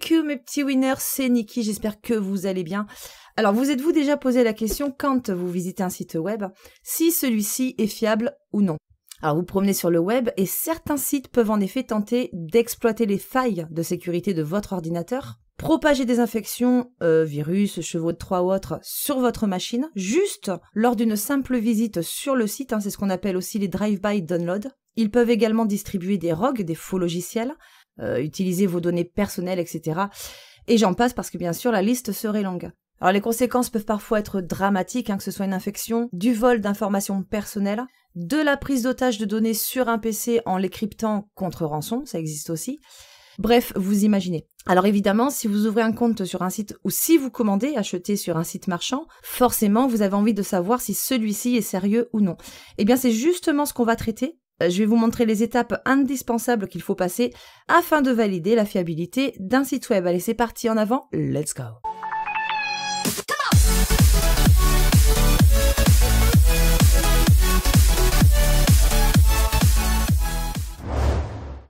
Coucou mes petits winners, c'est Nikki. j'espère que vous allez bien. Alors vous êtes-vous déjà posé la question quand vous visitez un site web si celui-ci est fiable ou non alors vous promenez sur le web et certains sites peuvent en effet tenter d'exploiter les failles de sécurité de votre ordinateur, propager des infections, euh, virus, chevaux de trois ou autres, sur votre machine, juste lors d'une simple visite sur le site, hein, c'est ce qu'on appelle aussi les drive-by download. Ils peuvent également distribuer des rogues, des faux logiciels, euh, utiliser vos données personnelles, etc. Et j'en passe parce que bien sûr la liste serait longue. Alors les conséquences peuvent parfois être dramatiques, hein, que ce soit une infection, du vol d'informations personnelles, de la prise d'otage de données sur un PC en les cryptant contre rançon, ça existe aussi. Bref, vous imaginez. Alors évidemment, si vous ouvrez un compte sur un site ou si vous commandez, achetez sur un site marchand, forcément vous avez envie de savoir si celui-ci est sérieux ou non. Eh bien c'est justement ce qu'on va traiter euh, je vais vous montrer les étapes indispensables qu'il faut passer afin de valider la fiabilité d'un site web. Allez, c'est parti en avant, let's go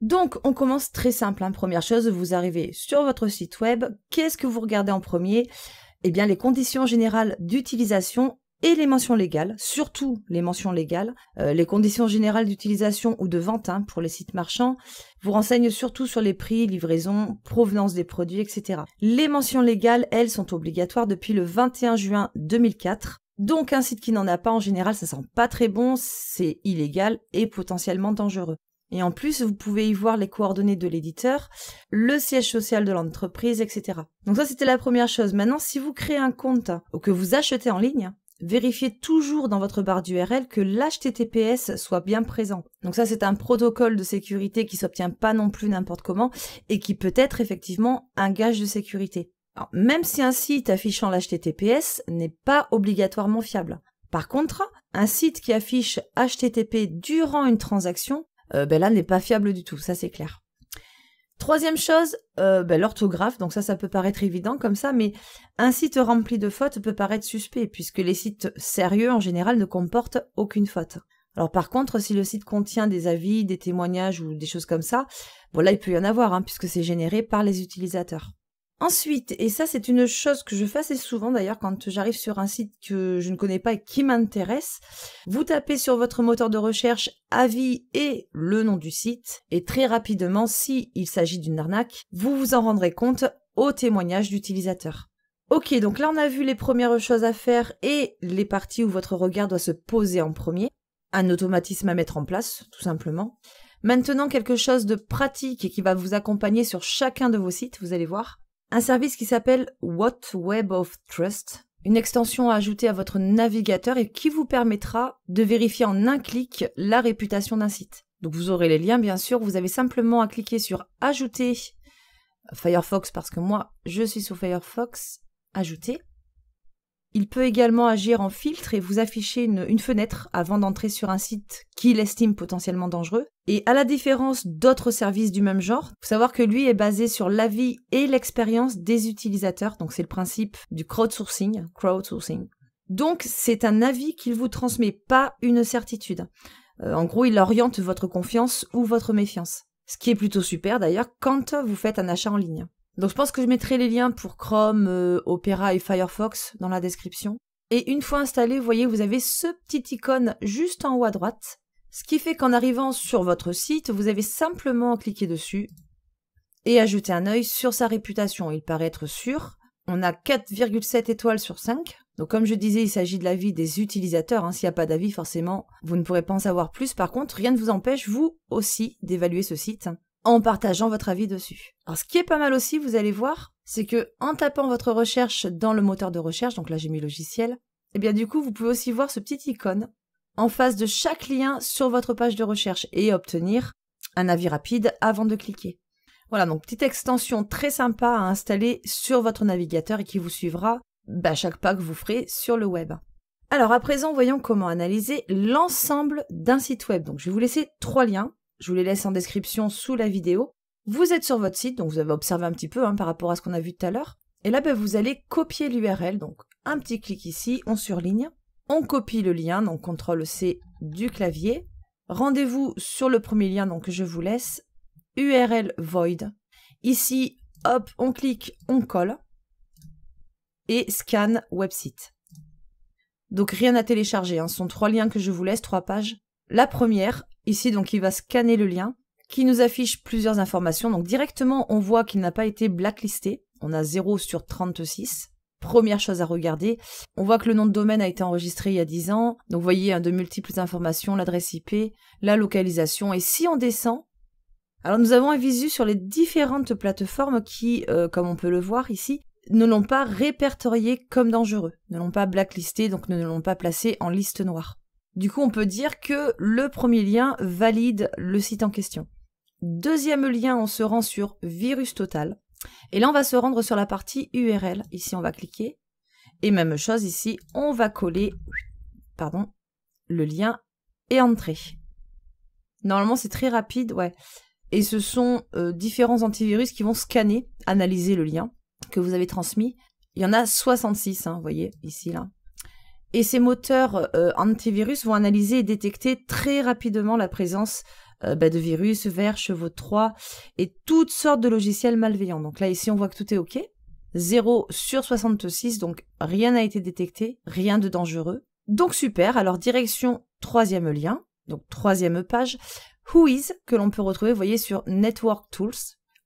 Donc, on commence très simple. Hein. Première chose, vous arrivez sur votre site web. Qu'est-ce que vous regardez en premier Eh bien, les conditions générales d'utilisation et les mentions légales, surtout les mentions légales, euh, les conditions générales d'utilisation ou de vente hein, pour les sites marchands, vous renseignent surtout sur les prix, livraison, provenance des produits, etc. Les mentions légales, elles, sont obligatoires depuis le 21 juin 2004. Donc un site qui n'en a pas en général, ça sent pas très bon, c'est illégal et potentiellement dangereux. Et en plus, vous pouvez y voir les coordonnées de l'éditeur, le siège social de l'entreprise, etc. Donc ça, c'était la première chose. Maintenant, si vous créez un compte ou que vous achetez en ligne, Vérifiez toujours dans votre barre d'URL que l'HTTPS soit bien présent. Donc ça, c'est un protocole de sécurité qui s'obtient pas non plus n'importe comment et qui peut être effectivement un gage de sécurité. même si un site affichant l'HTTPS n'est pas obligatoirement fiable. Par contre, un site qui affiche HTTP durant une transaction, euh, ben là, n'est pas fiable du tout, ça c'est clair. Troisième chose, euh, ben, l'orthographe. Donc ça, ça peut paraître évident comme ça, mais un site rempli de fautes peut paraître suspect, puisque les sites sérieux en général ne comportent aucune faute. Alors par contre, si le site contient des avis, des témoignages ou des choses comme ça, bon là il peut y en avoir, hein, puisque c'est généré par les utilisateurs. Ensuite, et ça c'est une chose que je fais assez souvent d'ailleurs quand j'arrive sur un site que je ne connais pas et qui m'intéresse, vous tapez sur votre moteur de recherche avis et le nom du site, et très rapidement, s'il s'agit d'une arnaque, vous vous en rendrez compte au témoignage d'utilisateur. Ok, donc là on a vu les premières choses à faire et les parties où votre regard doit se poser en premier. Un automatisme à mettre en place, tout simplement. Maintenant, quelque chose de pratique et qui va vous accompagner sur chacun de vos sites, vous allez voir un service qui s'appelle What Web of Trust, une extension à ajouter à votre navigateur et qui vous permettra de vérifier en un clic la réputation d'un site. Donc vous aurez les liens bien sûr, vous avez simplement à cliquer sur ajouter Firefox parce que moi je suis sous Firefox, ajouter. Il peut également agir en filtre et vous afficher une, fenêtre avant d'entrer sur un site qu'il estime potentiellement dangereux. Et à la différence d'autres services du même genre, faut savoir que lui est basé sur l'avis et l'expérience des utilisateurs. Donc c'est le principe du crowdsourcing. Crowdsourcing. Donc c'est un avis qu'il vous transmet, pas une certitude. Euh, en gros, il oriente votre confiance ou votre méfiance. Ce qui est plutôt super d'ailleurs quand vous faites un achat en ligne. Donc je pense que je mettrai les liens pour Chrome, euh, Opera et Firefox dans la description. Et une fois installé, vous voyez, vous avez ce petit icône juste en haut à droite. Ce qui fait qu'en arrivant sur votre site, vous avez simplement cliqué dessus et à jeter un œil sur sa réputation. Il paraît être sûr. On a 4,7 étoiles sur 5. Donc comme je disais, il s'agit de l'avis des utilisateurs. Hein. S'il n'y a pas d'avis, forcément, vous ne pourrez pas en savoir plus. Par contre, rien ne vous empêche, vous aussi, d'évaluer ce site en partageant votre avis dessus. Alors ce qui est pas mal aussi, vous allez voir, c'est que en tapant votre recherche dans le moteur de recherche, donc là j'ai mis logiciel, et eh bien du coup vous pouvez aussi voir ce petit icône en face de chaque lien sur votre page de recherche et obtenir un avis rapide avant de cliquer. Voilà, donc petite extension très sympa à installer sur votre navigateur et qui vous suivra bah, chaque pas que vous ferez sur le web. Alors à présent, voyons comment analyser l'ensemble d'un site web. Donc je vais vous laisser trois liens je vous les laisse en description sous la vidéo. Vous êtes sur votre site, donc vous avez observé un petit peu hein, par rapport à ce qu'on a vu tout à l'heure. Et là, ben, vous allez copier l'URL, donc un petit clic ici, on surligne, on copie le lien, donc CTRL-C du clavier. Rendez-vous sur le premier lien donc, que je vous laisse, URL void. Ici, hop, on clique, on colle et scan website. Donc rien à télécharger, hein. ce sont trois liens que je vous laisse, trois pages. La première, Ici, donc, il va scanner le lien qui nous affiche plusieurs informations. Donc, directement, on voit qu'il n'a pas été blacklisté. On a 0 sur 36. Première chose à regarder, on voit que le nom de domaine a été enregistré il y a 10 ans. Donc, vous voyez, hein, de multiples informations, l'adresse IP, la localisation. Et si on descend, alors nous avons un visu sur les différentes plateformes qui, euh, comme on peut le voir ici, ne l'ont pas répertorié comme dangereux, ne l'ont pas blacklisté, donc ne l'ont pas placé en liste noire. Du coup, on peut dire que le premier lien valide le site en question. Deuxième lien, on se rend sur Virus Total. Et là, on va se rendre sur la partie URL. Ici, on va cliquer. Et même chose ici, on va coller pardon, le lien et entrer. Normalement, c'est très rapide, ouais. Et ce sont euh, différents antivirus qui vont scanner, analyser le lien que vous avez transmis. Il y en a 66, hein, vous voyez, ici, là. Et ces moteurs euh, antivirus vont analyser et détecter très rapidement la présence euh, bah, de virus, vers chevaux 3 et toutes sortes de logiciels malveillants. Donc là, ici, on voit que tout est OK. 0 sur 66, donc rien n'a été détecté, rien de dangereux. Donc super, alors direction troisième lien, donc troisième page, Whois, que l'on peut retrouver, vous voyez, sur Network Tools.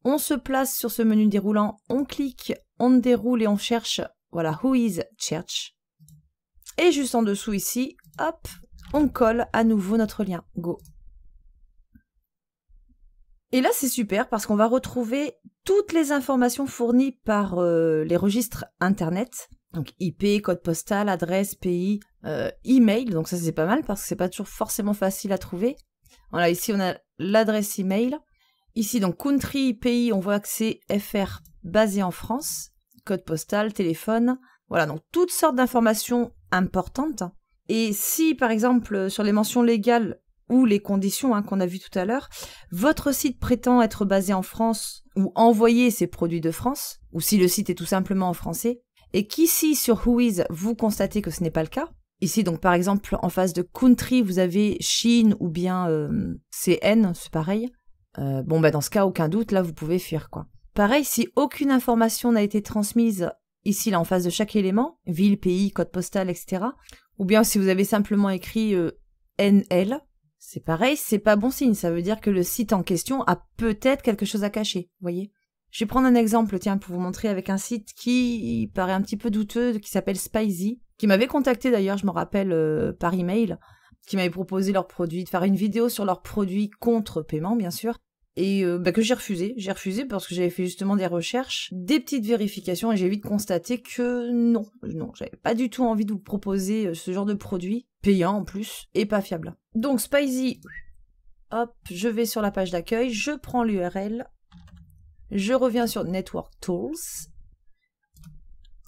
On se place sur ce menu déroulant, on clique, on déroule et on cherche, voilà, Whois Church. Et juste en dessous ici, hop, on colle à nouveau notre lien. Go et là, c'est super parce qu'on va retrouver toutes les informations fournies par euh, les registres Internet. Donc IP, code postal, adresse, pays, euh, email. Donc ça, c'est pas mal parce que c'est pas toujours forcément facile à trouver. Voilà, ici, on a l'adresse email. Ici, donc country, pays, on voit que c'est FR basé en France. Code postal, téléphone. Voilà, donc toutes sortes d'informations importante. Et si, par exemple, sur les mentions légales ou les conditions hein, qu'on a vues tout à l'heure, votre site prétend être basé en France ou envoyer ses produits de France, ou si le site est tout simplement en français, et qu'ici sur Whois vous constatez que ce n'est pas le cas. Ici donc par exemple en face de country vous avez Chine ou bien euh, CN, c'est pareil. Euh, bon bah dans ce cas aucun doute là vous pouvez fuir quoi. Pareil si aucune information n'a été transmise ici, là, en face de chaque élément, ville, pays, code postal, etc. Ou bien si vous avez simplement écrit euh, NL, c'est pareil, c'est pas bon signe. Ça veut dire que le site en question a peut-être quelque chose à cacher, voyez Je vais prendre un exemple, tiens, pour vous montrer avec un site qui paraît un petit peu douteux, qui s'appelle Spicy, qui m'avait contacté d'ailleurs, je me rappelle, euh, par email, qui m'avait proposé leur produit, de faire une vidéo sur leur produit contre paiement, bien sûr, et euh, bah, que j'ai refusé. J'ai refusé parce que j'avais fait justement des recherches, des petites vérifications et j'ai vite constaté que non, non, j'avais pas du tout envie de vous proposer euh, ce genre de produit, payant en plus et pas fiable. Donc Spicy, hop, je vais sur la page d'accueil, je prends l'URL, je reviens sur Network Tools,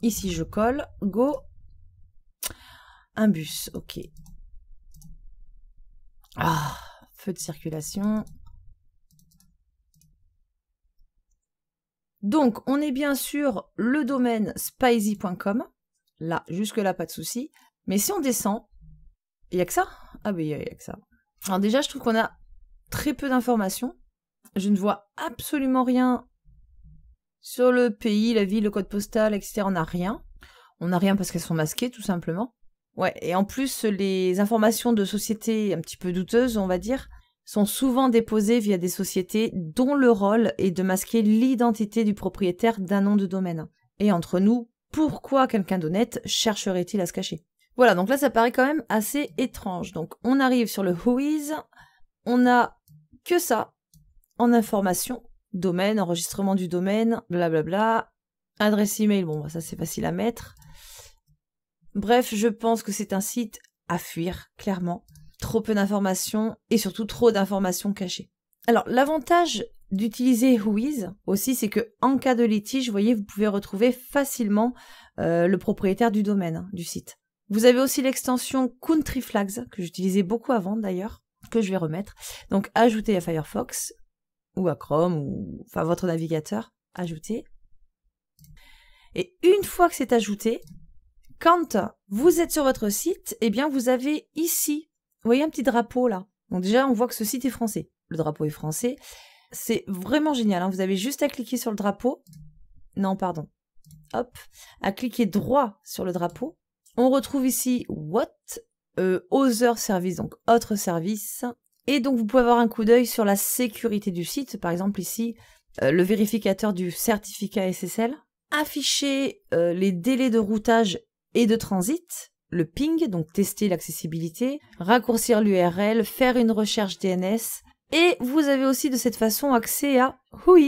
ici je colle, go, un bus, ok. Ah, feu de circulation, Donc, on est bien sûr le domaine spicy.com. Là, jusque-là, pas de souci. Mais si on descend, il n'y a que ça Ah oui, il n'y a que ça. Alors déjà, je trouve qu'on a très peu d'informations. Je ne vois absolument rien sur le pays, la ville, le code postal, etc. On n'a rien. On n'a rien parce qu'elles sont masquées, tout simplement. Ouais, et en plus, les informations de sociétés un petit peu douteuses, on va dire, sont souvent déposés via des sociétés dont le rôle est de masquer l'identité du propriétaire d'un nom de domaine. Et entre nous, pourquoi quelqu'un d'honnête chercherait-il à se cacher Voilà, donc là ça paraît quand même assez étrange. Donc on arrive sur le whois, on a que ça en information, domaine, enregistrement du domaine, blablabla, adresse email, bon bah, ça c'est facile à mettre. Bref, je pense que c'est un site à fuir, clairement trop peu d'informations et surtout trop d'informations cachées. Alors l'avantage d'utiliser Whois aussi, c'est que en cas de litige, vous voyez, vous pouvez retrouver facilement euh, le propriétaire du domaine hein, du site. Vous avez aussi l'extension Country Flags que j'utilisais beaucoup avant d'ailleurs, que je vais remettre. Donc ajouter à Firefox ou à Chrome ou enfin votre navigateur, ajouter. Et une fois que c'est ajouté, quand vous êtes sur votre site, eh bien vous avez ici vous voyez un petit drapeau là Donc déjà, on voit que ce site est français. Le drapeau est français. C'est vraiment génial. Hein. Vous avez juste à cliquer sur le drapeau. Non, pardon. Hop. À cliquer droit sur le drapeau. On retrouve ici What, euh, Other Service, donc autre service. Et donc, vous pouvez avoir un coup d'œil sur la sécurité du site. Par exemple, ici, euh, le vérificateur du certificat SSL. Afficher euh, les délais de routage et de transit le ping, donc tester l'accessibilité, raccourcir l'URL, faire une recherche DNS, et vous avez aussi de cette façon accès à Whois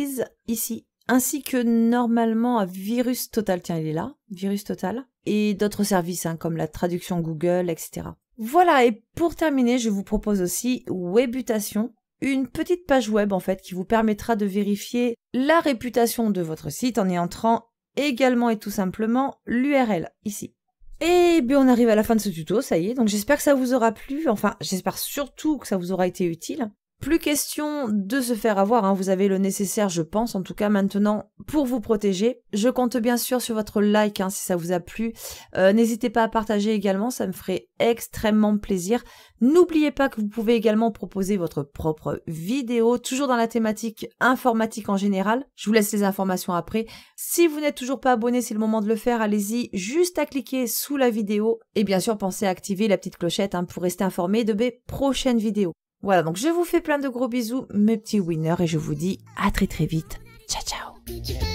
ici, ainsi que normalement à Virus Total, tiens il est là, Virus Total, et d'autres services hein, comme la traduction Google, etc. Voilà, et pour terminer, je vous propose aussi Webutation, une petite page web en fait qui vous permettra de vérifier la réputation de votre site en y entrant également et tout simplement l'URL ici. Et eh bien on arrive à la fin de ce tuto, ça y est. Donc j'espère que ça vous aura plu. Enfin, j'espère surtout que ça vous aura été utile. Plus question de se faire avoir, hein. vous avez le nécessaire je pense en tout cas maintenant pour vous protéger. Je compte bien sûr sur votre like hein, si ça vous a plu. Euh, n'hésitez pas à partager également, ça me ferait extrêmement plaisir. N'oubliez pas que vous pouvez également proposer votre propre vidéo, toujours dans la thématique informatique en général. Je vous laisse les informations après. Si vous n'êtes toujours pas abonné, c'est le moment de le faire, allez-y, juste à cliquer sous la vidéo. Et bien sûr, pensez à activer la petite clochette hein, pour rester informé de mes prochaines vidéos. Voilà, donc je vous fais plein de gros bisous, mes petits winners, et je vous dis à très très vite. Ciao ciao